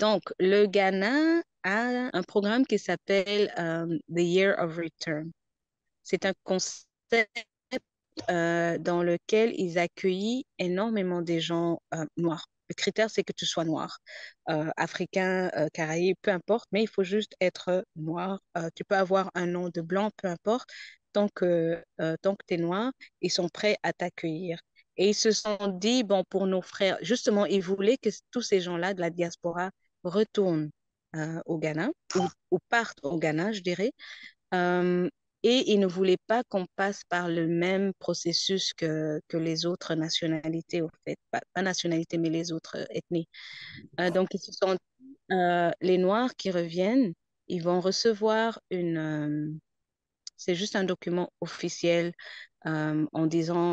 Donc, le Ghana a un programme qui s'appelle euh, The Year of Return. C'est un concept euh, dans lequel ils accueillent énormément des gens euh, noirs. Le critère, c'est que tu sois noir, africain, caraïbe, peu importe, mais il faut juste être noir. tu peux avoir un nom de blanc, peu importe. Tant que, que tu es noir, ils sont prêts à t'accueillir. Et ils se sont dit, bon, pour nos frères, justement, ils voulaient que tous ces gens-là de la diaspora retournent euh, au Ghana, ou, partent au Ghana, je dirais. Euh, et ils ne voulaient pas qu'on passe par le même processus que, que les autres nationalités, au fait, pas, nationalité mais les autres euh, ethnies. donc, sont les Noirs qui reviennent, ils vont recevoir une... c'est juste un document officiel en disant...